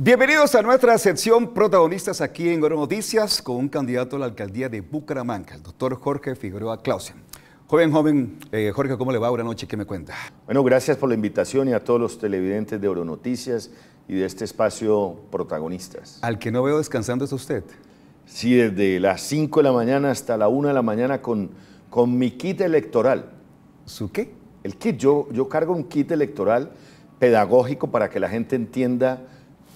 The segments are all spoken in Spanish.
Bienvenidos a nuestra sección protagonistas aquí en Oro Noticias con un candidato a la alcaldía de Bucaramanga, el doctor Jorge Figueroa Clausen. Joven, joven, eh, Jorge, ¿cómo le va? Buenas noche, ¿qué me cuenta? Bueno, gracias por la invitación y a todos los televidentes de Oro Noticias y de este espacio protagonistas. Al que no veo descansando es usted. Sí, desde las 5 de la mañana hasta la 1 de la mañana con, con mi kit electoral. ¿Su qué? El kit, yo, yo cargo un kit electoral pedagógico para que la gente entienda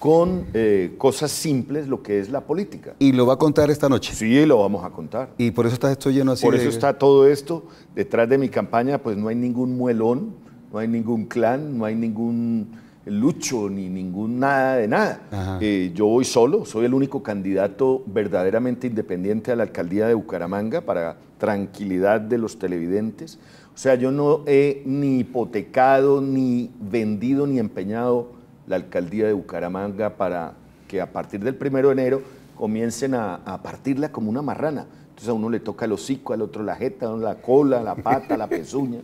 con eh, cosas simples lo que es la política. ¿Y lo va a contar esta noche? Sí, lo vamos a contar. ¿Y por eso está esto lleno así? Por eso está todo esto. Detrás de mi campaña pues no hay ningún muelón, no hay ningún clan, no hay ningún lucho ni ningún nada de nada. Eh, yo voy solo, soy el único candidato verdaderamente independiente a la alcaldía de Bucaramanga para tranquilidad de los televidentes. O sea, yo no he ni hipotecado, ni vendido, ni empeñado la alcaldía de Bucaramanga para que a partir del primero de enero comiencen a, partirla como una marrana. Entonces a uno le toca el hocico, al otro la jeta, la cola, la pata, la pezuña.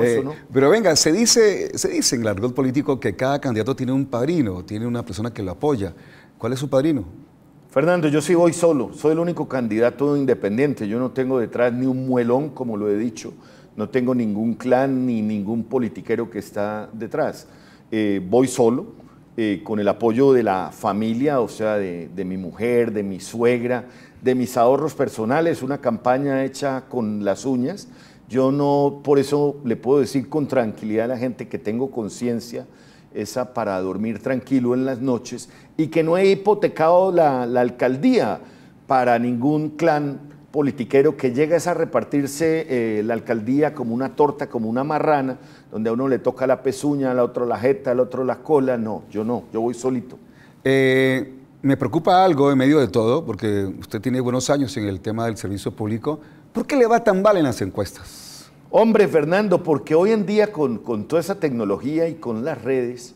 Eh, pero venga, se dice, se dice en el argot político que cada candidato tiene un padrino, tiene una persona que lo apoya. ¿Cuál es su padrino? Fernando, yo sí voy solo, soy el único candidato independiente, yo no tengo detrás ni un muelón, como lo he dicho, no tengo ningún clan ni ningún politiquero que está detrás. Eh, voy solo, eh, con el apoyo de la familia, o sea, de, mi mujer, de mi suegra, de mis ahorros personales, una campaña hecha con las uñas. Yo no, por eso le puedo decir con tranquilidad a la gente que tengo conciencia esa para dormir tranquilo en las noches y que no he hipotecado la alcaldía para ningún clan politiquero que llega es a repartirse eh, la alcaldía como una torta, como una marrana, donde a uno le toca la pezuña, al otro la jeta, al otro la cola. No, yo no, yo voy solito. Eh, me preocupa algo en medio de todo, porque usted tiene buenos años en el tema del servicio público. ¿Por qué le va tan mal en las encuestas? Hombre, Fernando, porque hoy en día con, con toda esa tecnología y con las redes,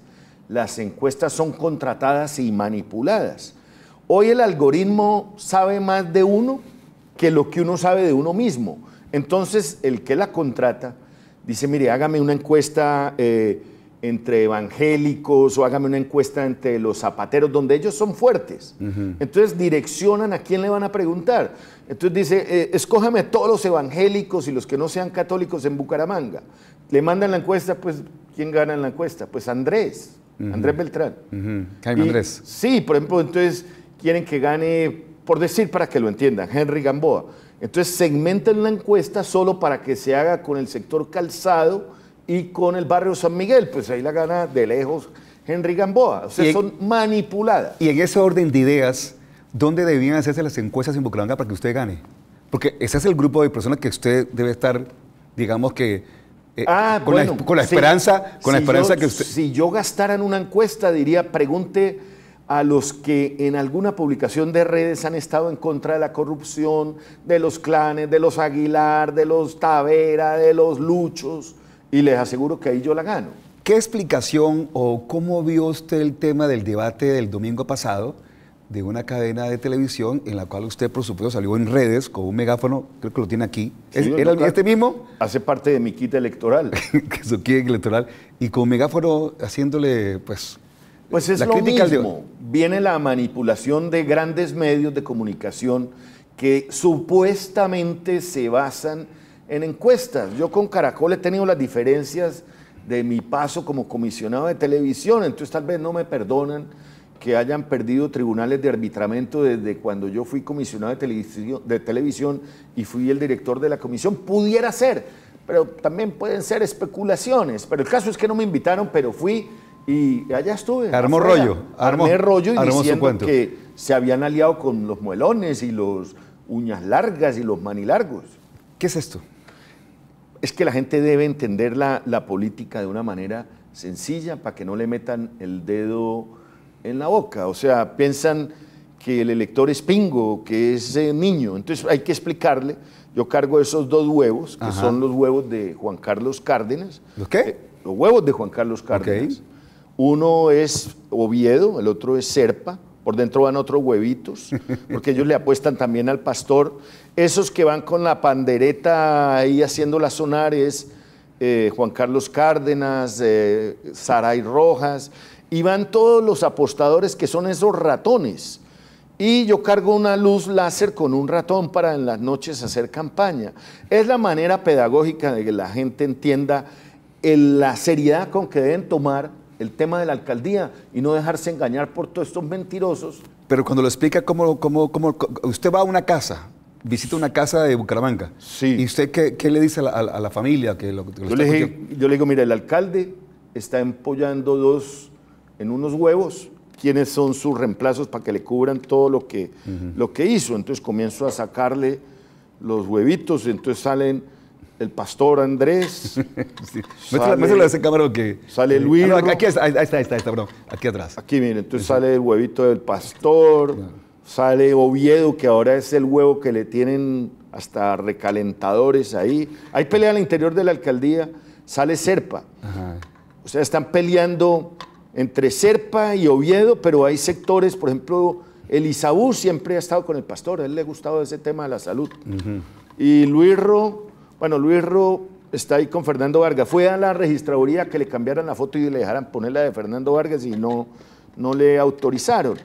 las encuestas son contratadas y manipuladas. Hoy el algoritmo sabe más de uno que lo que uno sabe de uno mismo. Entonces, el que la contrata dice, mire, hágame una encuesta eh, entre evangélicos o hágame una encuesta entre los zapateros, donde ellos son fuertes. Entonces, direccionan a quién le van a preguntar. Entonces dice, eh, escójame todos los evangélicos y los que no sean católicos en Bucaramanga. Le mandan la encuesta, pues, ¿quién gana en la encuesta? Pues Andrés, Andrés Beltrán. Jaime Andrés. Sí, por ejemplo, entonces quieren que gane por decir para que lo entiendan, Henry Gamboa. Entonces segmenten la encuesta solo para que se haga con el sector calzado y con el barrio San Miguel, pues ahí la gana de lejos Henry Gamboa. O sea, son manipuladas. Y en ese orden de ideas, ¿dónde debían hacerse las encuestas en Bucaramanga para que usted gane? Porque ese es el grupo de personas que usted debe estar, digamos que, eh, ah, con, la, con, la, esperanza, con la esperanza que usted... Si yo gastara en una encuesta, diría, pregunte a los que en alguna publicación de redes han estado en contra de la corrupción, de los clanes, de los Aguilar, de los Tavera, de los Luchos, y les aseguro que ahí yo la gano. ¿Qué explicación o cómo vio usted el tema del debate del domingo pasado de una cadena de televisión en la cual usted, por supuesto, salió en redes con un megáfono, creo que lo tiene aquí. este mismo? Hace parte de mi quita electoral. su kit electoral. Y con megáfono haciéndole, pues, pues es lo mismo viene la manipulación de grandes medios de comunicación que supuestamente se basan en encuestas. Yo con Caracol he tenido las diferencias de mi paso como comisionado de televisión, entonces tal vez no me perdonan que hayan perdido tribunales de arbitramiento desde cuando yo fui comisionado de televisión y fui el director de la comisión, pudiera ser, pero también pueden ser especulaciones. Pero el caso es que no me invitaron, pero fui y allá estuve. Armó rollo. Armó, rollo y que se habían aliado con los muelones y los uñas largas y los manilargos. ¿Qué es esto? Es que la gente debe entender la, política de una manera sencilla para que no le metan el dedo en la boca. O sea, piensan que el elector es pingo, que es eh, niño. Entonces hay que explicarle. Yo cargo esos dos huevos, que son los huevos de Juan Carlos Cárdenas. ¿Los qué? Eh, los huevos de Juan Carlos Cárdenas. Uno es Oviedo, el otro es Serpa, por dentro van otros huevitos, porque ellos le apuestan también al pastor. Esos que van con la pandereta ahí haciendo las sonares, eh, Juan Carlos Cárdenas, eh, Saray Rojas, y van todos los apostadores que son esos ratones. Y yo cargo una luz láser con un ratón para en las noches hacer campaña. Es la manera pedagógica de que la gente entienda la seriedad con que deben tomar el tema de la alcaldía y no dejarse engañar por todos estos mentirosos. Pero cuando lo explica cómo, cómo, cómo usted va a una casa, visita una casa de Bucaramanga. Sí. ¿Y usted qué, le dice a la, familia? Que lo, yo, le digo, mira, el alcalde está empollando dos en unos huevos quiénes son sus reemplazos para que le cubran todo lo que, lo que hizo. Entonces comienzo a sacarle los huevitos, entonces salen el pastor Andrés. sí. a esa cámara que. Sale Luis. Ah, aquí está, ahí está, ahí está, bro, Aquí atrás. Aquí, miren, entonces sale el huevito del pastor, sale Oviedo, que ahora es el huevo que le tienen hasta recalentadores ahí. Hay pelea al interior de la alcaldía, sale Serpa. O sea, están peleando entre Serpa y Oviedo, pero hay sectores, por ejemplo, Elisabú siempre ha estado con el pastor, a él le ha gustado ese tema de la salud. Y Luis Ro bueno, Luis Ro está ahí con Fernando Vargas. Fue a la registraduría que le cambiaran la foto y le dejaran poner la de Fernando Vargas y no, no le autorizaron.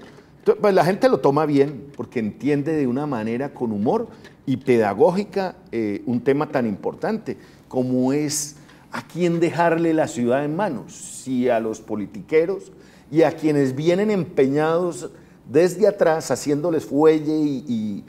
Pues, la gente lo toma bien porque entiende de una manera con humor y pedagógica eh, un tema tan importante como es a quién dejarle la ciudad en manos, si a los politiqueros y a quienes vienen empeñados desde atrás haciéndoles fuelle y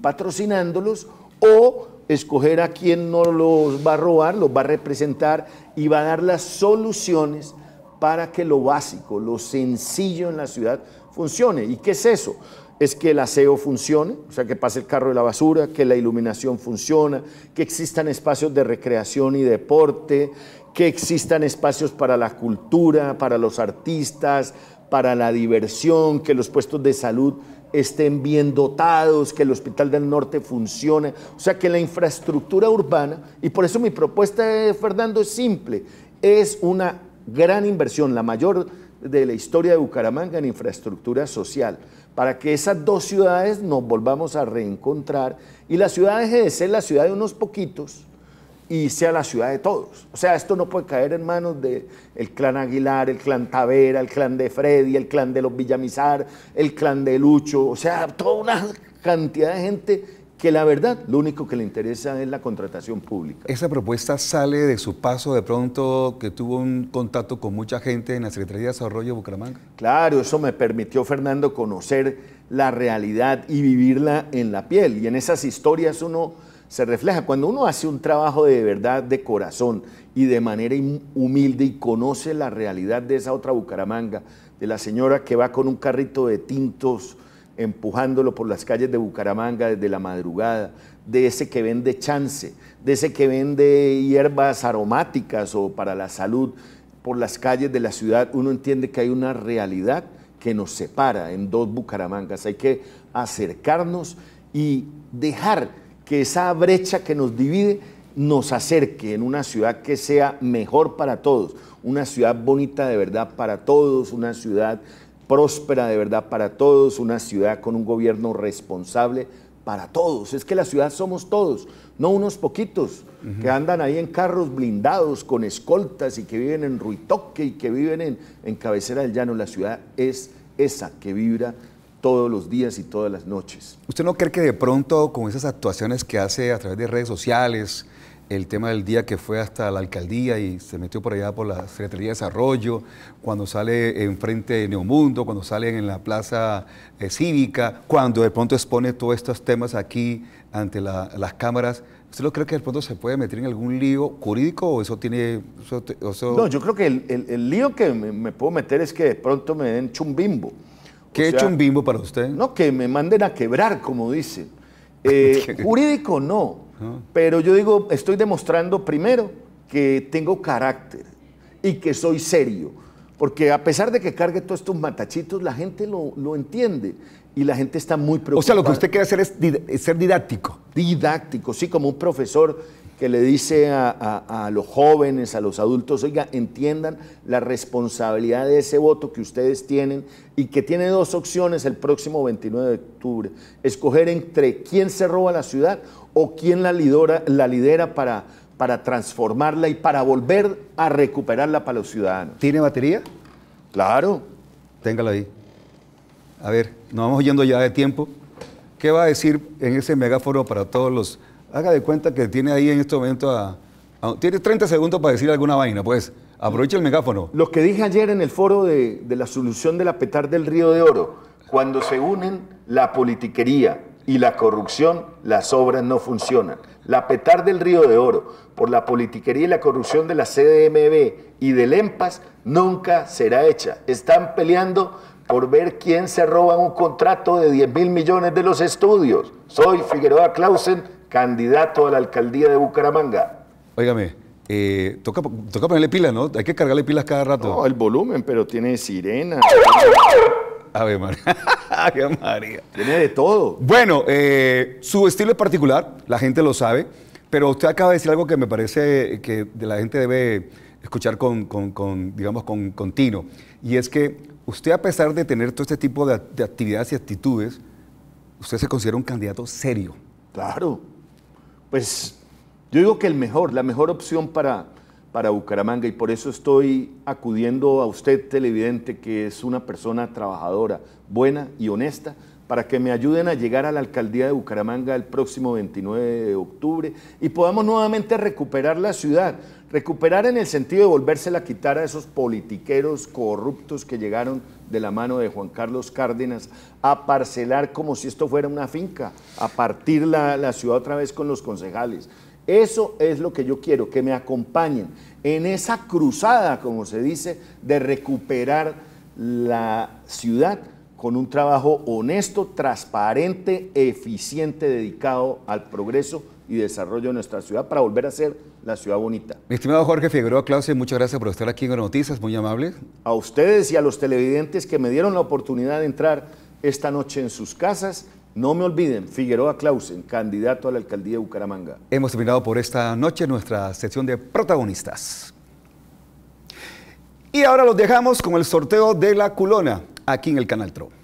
patrocinándolos o escoger a quien no los va a robar, los va a representar y va a dar las soluciones para que lo básico, lo sencillo en la ciudad funcione. ¿Y qué es eso? Es que el aseo funcione, o sea, que pase el carro de la basura, que la iluminación funcione, que existan espacios de recreación y deporte, que existan espacios para la cultura, para los artistas, para la diversión, que los puestos de salud estén bien dotados, que el Hospital del Norte funcione, o sea, que la infraestructura urbana, y por eso mi propuesta, eh, Fernando, es simple, es una gran inversión, la mayor de la historia de Bucaramanga en infraestructura social, para que esas dos ciudades nos volvamos a reencontrar y la ciudad deje de ser la ciudad de unos poquitos y sea la ciudad de todos. O sea, esto no puede caer en manos del el clan Aguilar, el clan Tavera, el clan de Freddy, el clan de los Villamizar, el clan de Lucho, o sea, toda una cantidad de gente que la verdad lo único que le interesa es la contratación pública. Esa propuesta sale de su paso de pronto que tuvo un contacto con mucha gente en la Secretaría de Desarrollo de Bucaramanga. Claro, eso me permitió, Fernando, conocer la realidad y vivirla en la piel. Y en esas historias uno se refleja. Cuando uno hace un trabajo de verdad, de corazón y de manera humilde y conoce la realidad de esa otra Bucaramanga, de la señora que va con un carrito de tintos empujándolo por las calles de Bucaramanga desde la madrugada, de ese que vende chance, de ese que vende hierbas aromáticas o para la salud por las calles de la ciudad, uno entiende que hay una realidad que nos separa en dos Bucaramangas. Hay que acercarnos y dejar que esa brecha que nos divide nos acerque en una ciudad que sea mejor para todos, una ciudad bonita de verdad para todos, una ciudad próspera de verdad para todos, una ciudad con un gobierno responsable para todos. Es que la ciudad somos todos, no unos poquitos que andan ahí en carros blindados con escoltas y que viven en Ruitoque y que viven en, en Cabecera del Llano. La ciudad es esa que vibra todos los días y todas las noches. ¿Usted no cree que de pronto con esas actuaciones que hace a través de redes sociales, el tema del día que fue hasta la alcaldía y se metió por allá por la Secretaría de Desarrollo, cuando sale enfrente de Neomundo, cuando sale en la plaza eh, cívica, cuando de pronto expone todos estos temas aquí ante las cámaras. ¿Usted no cree que de pronto se puede meter en algún lío jurídico o eso tiene... No, yo creo que el, lío que me, puedo meter es que de pronto me den chumbimbo. ¿Qué he hecho un bimbo para usted? No, que me manden a quebrar, como dicen. Eh, jurídico no, ah. pero yo digo, estoy demostrando primero que tengo carácter y que soy serio. Porque a pesar de que cargue todos estos matachitos, la gente lo, entiende y la gente está muy preocupada. O sea, lo que usted quiere hacer es ser didáctico. Didáctico, sí, como un profesor que le dice a, los jóvenes, a los adultos, oiga, entiendan la responsabilidad de ese voto que ustedes tienen y que tiene dos opciones el próximo 29 de octubre, escoger entre quién se roba la ciudad o quién la lidera, la lidera para, para transformarla y para volver a recuperarla para los ciudadanos. ¿Tiene batería? Claro. Téngala ahí. A ver, nos vamos yendo ya de tiempo. ¿Qué va a decir en ese megáforo para todos los haga de cuenta que tiene ahí en este momento a, Tiene 30 segundos para decir alguna vaina, pues. Aprovecha el megáfono. Lo que dije ayer en el foro de, la solución de la petar del Río de Oro, cuando se unen la politiquería y la corrupción, las obras no funcionan. La petar del Río de Oro por la politiquería y la corrupción de la CDMB y del EMPAS nunca será hecha. Están peleando por ver quién se roba un contrato de 10 mil millones de los estudios. Soy Figueroa Clausen candidato a la alcaldía de Bucaramanga. Óigame, eh, toca, toca, ponerle pilas, ¿no? Hay que cargarle pilas cada rato. No, el volumen, pero tiene sirena. ver, María. Ave María. Tiene de todo. Bueno, eh, su estilo es particular, la gente lo sabe, pero usted acaba de decir algo que me parece que la gente debe escuchar con, digamos, con, continuo. Y es que usted, a pesar de tener todo este tipo de actividades y actitudes, usted se considera un candidato serio. Claro pues yo digo que el mejor, la mejor opción para, para Bucaramanga y por eso estoy acudiendo a usted, televidente, que es una persona trabajadora, buena y honesta, para que me ayuden a llegar a la alcaldía de Bucaramanga el próximo 29 de octubre y podamos nuevamente recuperar la ciudad. Recuperar en el sentido de volvérsela a quitar a esos politiqueros corruptos que llegaron de la mano de Juan Carlos Cárdenas a parcelar como si esto fuera una finca, a partir la, la ciudad otra vez con los concejales. Eso es lo que yo quiero, que me acompañen en esa cruzada, como se dice, de recuperar la ciudad con un trabajo honesto, transparente, eficiente, dedicado al progreso y desarrollo de nuestra ciudad para volver a ser la ciudad bonita. Mi estimado Jorge Figueroa Clausen, muchas gracias por estar aquí en Noticias, muy amable. A ustedes y a los televidentes que me dieron la oportunidad de entrar esta noche en sus casas. No me olviden, Figueroa Clausen, candidato a la alcaldía de Bucaramanga. Hemos terminado por esta noche nuestra sección de protagonistas. Y ahora los dejamos con el sorteo de la culona aquí en el canal Trump.